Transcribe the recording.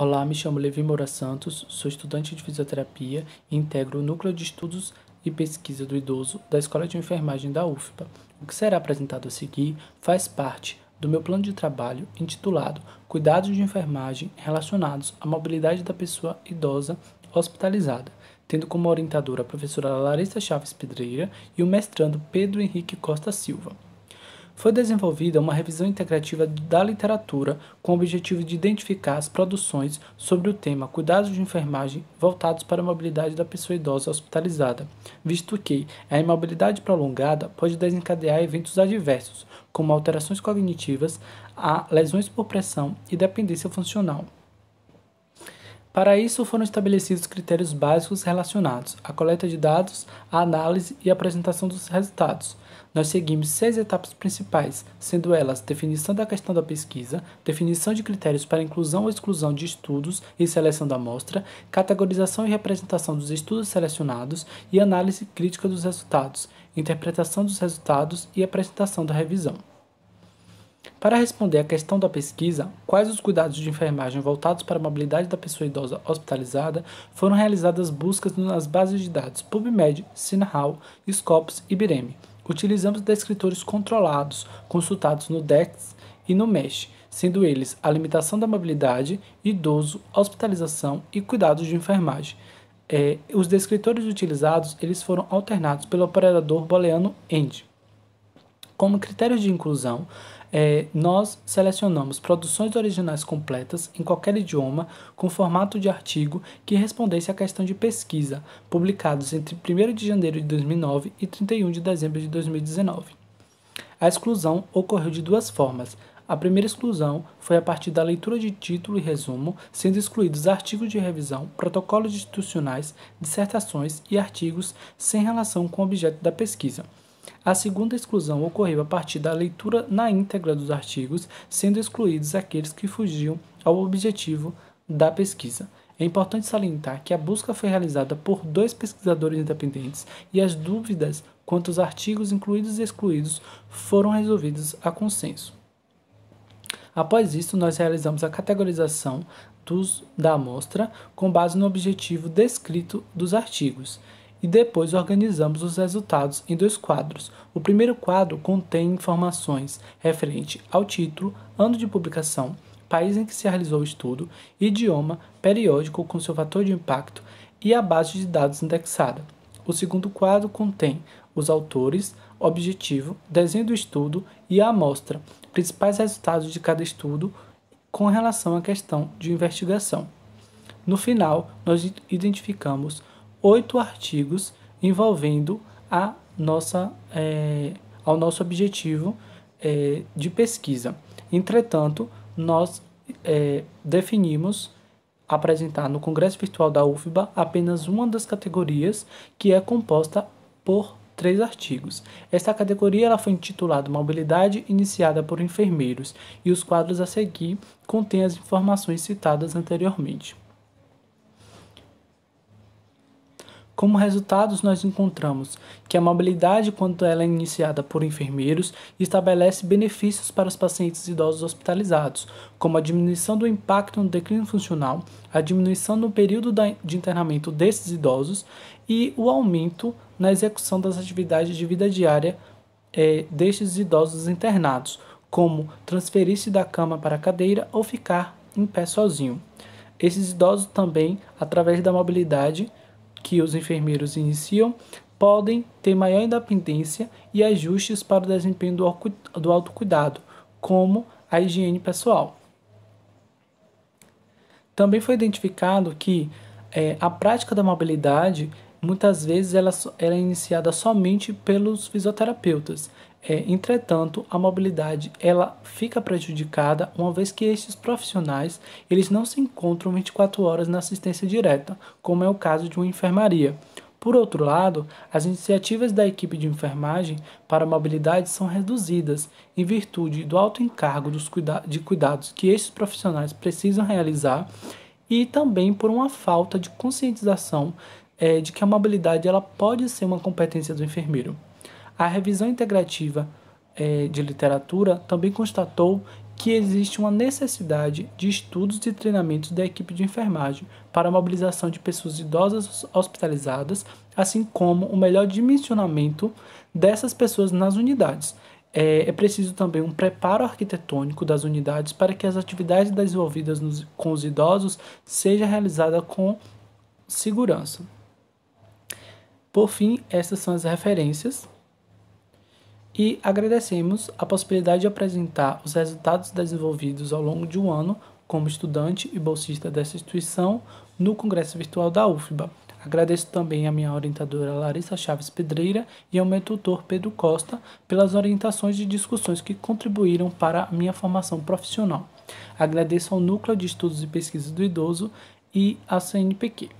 Olá, me chamo Levi Moura Santos, sou estudante de fisioterapia e integro o Núcleo de Estudos e Pesquisa do Idoso da Escola de Enfermagem da UFPA. O que será apresentado a seguir faz parte do meu plano de trabalho intitulado Cuidados de Enfermagem relacionados à mobilidade da pessoa idosa hospitalizada, tendo como orientadora a professora Larissa Chaves Pedreira e o mestrando Pedro Henrique Costa Silva foi desenvolvida uma revisão integrativa da literatura com o objetivo de identificar as produções sobre o tema cuidados de enfermagem voltados para a mobilidade da pessoa idosa hospitalizada, visto que a imobilidade prolongada pode desencadear eventos adversos, como alterações cognitivas, lesões por pressão e dependência funcional. Para isso, foram estabelecidos critérios básicos relacionados à coleta de dados, à análise e à apresentação dos resultados. Nós seguimos seis etapas principais, sendo elas definição da questão da pesquisa, definição de critérios para inclusão ou exclusão de estudos e seleção da amostra, categorização e representação dos estudos selecionados e análise crítica dos resultados, interpretação dos resultados e apresentação da revisão. Para responder à questão da pesquisa, quais os cuidados de enfermagem voltados para a mobilidade da pessoa idosa hospitalizada, foram realizadas buscas nas bases de dados PubMed, Sinhal, Scopus e Bireme. Utilizamos descritores controlados, consultados no DEX e no MESH, sendo eles a limitação da mobilidade, idoso, hospitalização e cuidados de enfermagem. É, os descritores utilizados eles foram alternados pelo operador booleano AND. Como critério de inclusão, é, nós selecionamos produções originais completas em qualquer idioma com formato de artigo que respondesse à questão de pesquisa, publicados entre 1 de janeiro de 2009 e 31 de dezembro de 2019. A exclusão ocorreu de duas formas. A primeira exclusão foi a partir da leitura de título e resumo, sendo excluídos artigos de revisão, protocolos institucionais, dissertações e artigos sem relação com o objeto da pesquisa. A segunda exclusão ocorreu a partir da leitura na íntegra dos artigos, sendo excluídos aqueles que fugiam ao objetivo da pesquisa. É importante salientar que a busca foi realizada por dois pesquisadores independentes e as dúvidas quanto aos artigos incluídos e excluídos foram resolvidas a consenso. Após isso, nós realizamos a categorização dos, da amostra com base no objetivo descrito dos artigos e depois organizamos os resultados em dois quadros. O primeiro quadro contém informações referente ao título, ano de publicação, país em que se realizou o estudo, idioma, periódico com seu fator de impacto e a base de dados indexada. O segundo quadro contém os autores, objetivo, desenho do estudo e a amostra, principais resultados de cada estudo com relação à questão de investigação. No final, nós identificamos oito artigos envolvendo a nossa, é, ao nosso objetivo é, de pesquisa. Entretanto, nós é, definimos apresentar no Congresso Virtual da UFBA apenas uma das categorias que é composta por três artigos. Esta categoria ela foi intitulada Mobilidade Iniciada por Enfermeiros e os quadros a seguir contêm as informações citadas anteriormente. Como resultados, nós encontramos que a mobilidade, quando ela é iniciada por enfermeiros, estabelece benefícios para os pacientes idosos hospitalizados, como a diminuição do impacto no declínio funcional, a diminuição no período de internamento desses idosos e o aumento na execução das atividades de vida diária é, destes idosos internados, como transferir-se da cama para a cadeira ou ficar em pé sozinho. Esses idosos também, através da mobilidade, que os enfermeiros iniciam podem ter maior independência e ajustes para o desempenho do, autocuidado, como a higiene pessoal. Também foi identificado que é, a prática da mobilidade muitas vezes ela, ela é iniciada somente pelos fisioterapeutas. É, entretanto, a mobilidade ela fica prejudicada uma vez que estes profissionais eles não se encontram 24 horas na assistência direta, como é o caso de uma enfermaria. Por outro lado, as iniciativas da equipe de enfermagem para a mobilidade são reduzidas em virtude do alto encargo dos cuida de cuidados que estes profissionais precisam realizar e também por uma falta de conscientização é de que a mobilidade ela pode ser uma competência do enfermeiro. A revisão integrativa é, de literatura também constatou que existe uma necessidade de estudos e treinamentos da equipe de enfermagem para a mobilização de pessoas idosas hospitalizadas, assim como o melhor dimensionamento dessas pessoas nas unidades. É, é preciso também um preparo arquitetônico das unidades para que as atividades desenvolvidas nos, com os idosos sejam realizadas com segurança. Por fim, estas são as referências. E agradecemos a possibilidade de apresentar os resultados desenvolvidos ao longo de um ano como estudante e bolsista dessa instituição no Congresso Virtual da UFBA. Agradeço também a minha orientadora Larissa Chaves Pedreira e ao meu tutor Pedro Costa pelas orientações e discussões que contribuíram para a minha formação profissional. Agradeço ao Núcleo de Estudos e Pesquisas do Idoso e à CNPq.